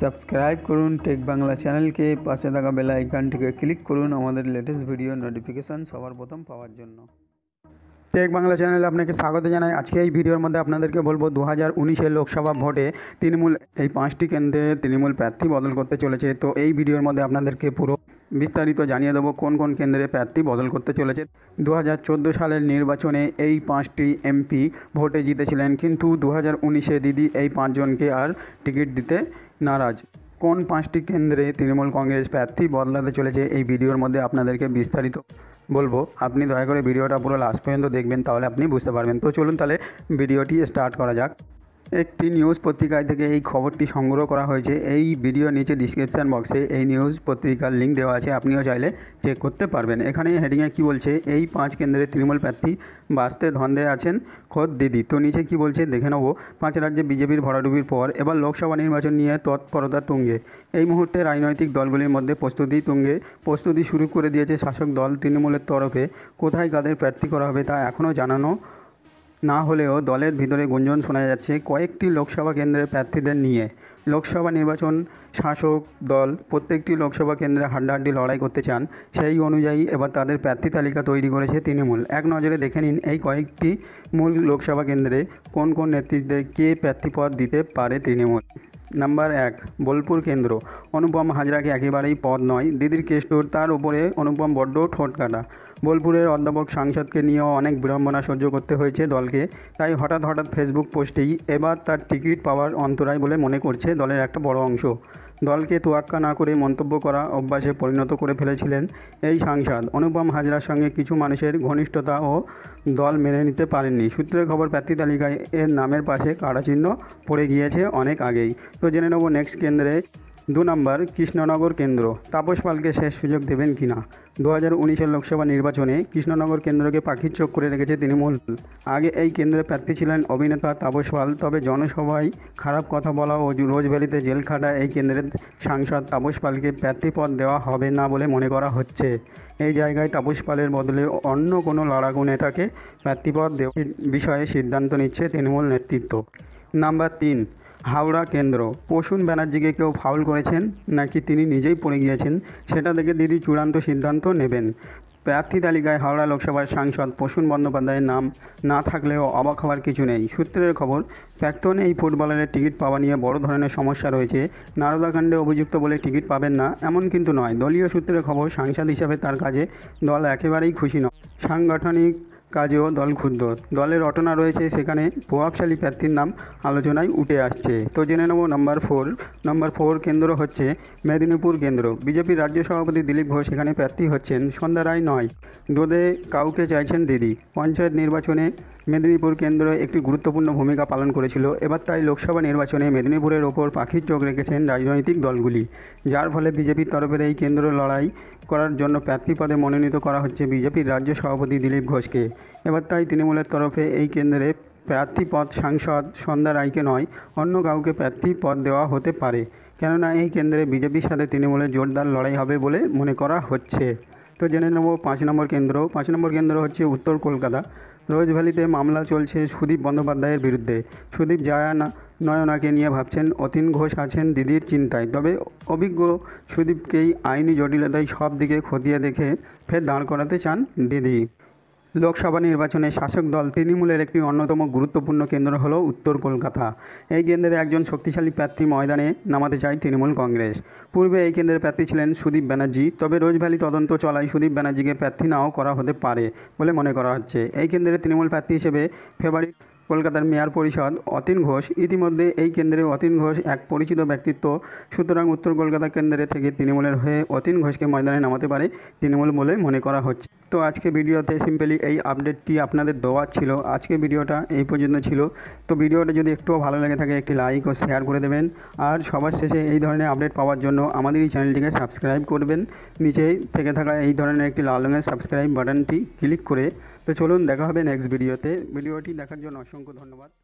subscribe করুন take Bangla চ্যানেলকে পাশে থাকা বেল আইকনটিকে ক্লিক করুন আমাদের লেটেস্ট ভিডিও নোটিফিকেশান সবার প্রথম পাওয়ার জন্য টেক বাংলা চ্যানেলে আপনাকে স্বাগত জানাই আজকে এই ভিডিওর মধ্যে আপনাদেরকে বলবো দু হাজার উনিশের লোকসভা ভোটে তৃণমূল এই পাঁচটি কেন্দ্রে তৃণমূল প্রার্থী বদল করতে চলেছে তো এই ভিডিওর মধ্যে আপনাদেরকে পুরো বিস্তারিত জানিয়ে দেবো কোন কোন কেন্দ্রে প্রার্থী বদল করতে চলেছে দু হাজার সালের নির্বাচনে এই পাঁচটি এমপি ভোটে জিতেছিলেন কিন্তু দু হাজার উনিশে দিদি এই পাঁচজনকে আর টিকিট দিতে নারাজ কোন পাঁচটি কেন্দ্রে তৃণমূল কংগ্রেস প্রার্থী বদলাতে চলেছে এই ভিডিওর মধ্যে আপনাদেরকে বিস্তারিত বলবো আপনি দয়া করে ভিডিওটা পুরো লাস্ট পর্যন্ত দেখবেন তাহলে আপনি বুঝতে পারবেন তো চলুন তাহলে ভিডিওটি স্টার্ট করা যাক একটি নিউজ পত্রিকায় থেকে এই খবরটি সংগ্রহ করা হয়েছে এই ভিডিও নিচে ডিসক্রিপশান বক্সে এই নিউজ পত্রিকার লিঙ্ক দেওয়া আছে আপনিও চাইলে চেক করতে পারবেন এখানে হেডিংয়ে কি বলছে এই পাঁচ কেন্দ্রে তৃণমূল প্রার্থী বাঁচতে ধন্দে আছেন খোদ দিদি তো নিচে কি বলছে দেখে নেব পাঁচ রাজ্যে বিজেপির ভরাডুবির পর এবার লোকসভা নির্বাচন নিয়ে তৎপরতা তুঙ্গে এই মুহূর্তে রাজনৈতিক দলগুলির মধ্যে প্রস্তুতি তুঙ্গে প্রস্তুতি শুরু করে দিয়েছে শাসক দল তৃণমূলের তরফে কোথায় কাদের প্রার্থী করা হবে তা এখনও জানানো না হলেও দলের ভিতরে গুঞ্জন শোনা যাচ্ছে কয়েকটি লোকসভা কেন্দ্রের প্রার্থীদের নিয়ে লোকসভা নির্বাচন শাসক দল প্রত্যেকটি লোকসভা কেন্দ্রে হাড্ডাহাড্ডি লড়াই করতে চান সেই অনুযায়ী এবার তাদের প্রার্থী তালিকা তৈরি করেছে তৃণমূল এক নজরে দেখে নিন এই কয়েকটি মূল লোকসভা কেন্দ্রে কোন কোন নেতৃত্বে কে প্রার্থীপদ দিতে পারে তৃণমূল নাম্বার এক বোলপুর কেন্দ্র অনুপম হাজরাকে একেবারেই পদ নয় দিদির কেষ্টর তার উপরে অনুপম বড্ড ঠোঁট কাটা বোলপুরের অধ্যাপক সাংসদকে নিয়েও অনেক বিড়ম্বনা সহ্য করতে হয়েছে দলকে তাই হঠাৎ হঠাৎ ফেসবুক পোস্টেই এবার তার টিকিট পাওয়ার অন্তরায় বলে মনে করছে দলের একটা বড় অংশ দলকে তোয়াক্কা না করে মন্তব্য করা অভ্যাসে পরিণত করে ফেলেছিলেন এই সাংসদ অনুপম হাজরার সঙ্গে কিছু মানুষের ঘনিষ্ঠতা ও দল মেনে নিতে পারেননি সূত্রের খবর প্রার্থী তালিকায় এর নামের পাশে কাড়াচিহ্ন পড়ে গিয়েছে অনেক আগেই তো জেনে নেব নেক্সট কেন্দ্রে দু নম্বর কৃষ্ণনগর কেন্দ্র তাপস পালকে শেষ সুযোগ দেবেন কি না দু হাজার উনিশের লোকসভা নির্বাচনে কৃষ্ণনগর কেন্দ্রকে পাখির চোখ করে রেখেছে তৃণমূল আগে এই কেন্দ্রে প্রার্থী ছিলেন অভিনেতা তাপস পাল তবে জনসভায় খারাপ কথা বলা ও রোজভ্যালিতে জেল খাটা এই কেন্দ্রের সাংসদ তাপস পালকে প্রার্থী পদ দেওয়া হবে না বলে মনে করা হচ্ছে এই জায়গায় তাপস পালের বদলে অন্য কোনো লড়াকু নেতাকে প্রার্থীপদ দেওয়ার বিষয়ে সিদ্ধান্ত নিচ্ছে তৃণমূল নেতৃত্ব নাম্বার তিন হাওড়া কেন্দ্র পশুন ব্যানার্জিকে কেউ ফাউল করেছেন নাকি তিনি নিজেই পড়ে গিয়েছেন সেটা দেখে দিদি চূড়ান্ত সিদ্ধান্ত নেবেন প্রার্থী তালিকায় হাওড়া লোকসভার সাংসদ পশুন বন্দ্যোপাধ্যায়ের নাম না থাকলেও অবাক হওয়ার কিছু নেই সূত্রের খবর প্যাক্তন এই ফুটবলারের টিকিট পাওয়া নিয়ে বড় ধরনের সমস্যা রয়েছে নারদাকাণ্ডে অভিযুক্ত বলে টিকিট পাবেন না এমন কিন্তু নয় দলীয় সূত্রের খবর সাংসদ হিসাবে তার কাজে দল একেবারেই খুশি নয় সাংগঠনিক কাজেও দল ক্ষুদ্র দলের রটনা রয়েছে সেখানে প্রভাবশালী প্রার্থীর নাম আলোচনায় উঠে আসছে তো জেনে নেব নাম্বার ফোর নাম্বার ফোর কেন্দ্র হচ্ছে মেদিনীপুর কেন্দ্র বিজেপির রাজ্য সভাপতি দিলীপ ঘোষ এখানে প্রার্থী হচ্ছেন সন্ধ্যা রায় নয় দোদে কাউকে চাইছেন দিদি পঞ্চায়েত নির্বাচনে মেদিনীপুর কেন্দ্র একটি গুরুত্বপূর্ণ ভূমিকা পালন করেছিল এবার তাই লোকসভা নির্বাচনে মেদিনীপুরের ওপর পাখির চোখ রেখেছেন রাজনৈতিক দলগুলি যার ফলে বিজেপির তরফের এই কেন্দ্র লড়াই করার জন্য প্রার্থী পদে মনোনীত করা হচ্ছে বিজেপির রাজ্য সভাপতি দিলীপ ঘোষকে এবার তাই তৃণমূলের তরফে এই কেন্দ্রে প্রার্থী পদ সাংসদ সন্ধ্যা রায়কে নয় অন্য কাউকে প্রার্থী পদ দেওয়া হতে পারে কেননা এই কেন্দ্রে বিজেপির সাথে তৃণমূলের জোরদার লড়াই হবে বলে মনে করা হচ্ছে তো জেনে নেব পাঁচ নম্বর কেন্দ্র পাঁচ নম্বর কেন্দ্র হচ্ছে উত্তর কলকাতা রোজ ভ্যালিতে মামলা চলছে সুদীপ বন্দ্যোপাধ্যায়ের বিরুদ্ধে সুদীপ জায়া নয়নাকে নিয়ে ভাবছেন অতীন ঘোষ আছেন দিদির চিন্তায় তবে অভিজ্ঞ সুদীপকেই আইনি জটিলতায় সব দিকে খতিয়ে দেখে ফের দাঁড় করাতে চান দিদি লোকসভা নির্বাচনে শাসক দল তৃণমূলের একটি অন্যতম গুরুত্বপূর্ণ কেন্দ্র হল উত্তর কলকাতা এই কেন্দ্রের একজন শক্তিশালী প্রার্থী ময়দানে নামাতে চায় তৃণমূল কংগ্রেস পূর্বে এই কেন্দ্রের প্রার্থী ছিলেন সুদীপ ব্যানার্জি তবে রোজভ্যালি তদন্ত চলায় সুদীপ ব্যানার্জিকে প্রার্থী নাও করা হতে পারে বলে মনে করা হচ্ছে এই কেন্দ্রে তৃণমূল প্রার্থী হিসেবে ফেভারিট কলকাতার মেয়র পরিষদ অতীন ঘোষ ইতিমধ্যে এই কেন্দ্রে অতীন ঘোষ এক পরিচিত ব্যক্তিত্ব সুতরাং উত্তর কলকাতা কেন্দ্রে থেকে তৃণমূলের হয়ে অতীন ঘোষকে ময়দানে নামাতে পারে তৃণমূল বলে মনে করা হচ্ছে তো আজকে ভিডিওতে সিম্পলি এই আপডেটটি আপনাদের দেওয়া ছিল আজকে ভিডিওটা এই পর্যন্ত ছিল তো ভিডিওটা যদি একটুও ভালো লেগে থাকে একটি লাইক ও শেয়ার করে দেবেন আর সবার শেষে এই ধরনের আপডেট পাওয়ার জন্য আমাদের এই চ্যানেলটিকে সাবস্ক্রাইব করবেন নিচেই থেকে থাকা এই ধরনের একটি লাল রঙের সাবস্ক্রাইব বাটনটি ক্লিক করে তো চলুন দেখা হবে নেক্সট ভিডিওতে ভিডিওটি দেখার জন্য অসংখ্য ধন্যবাদ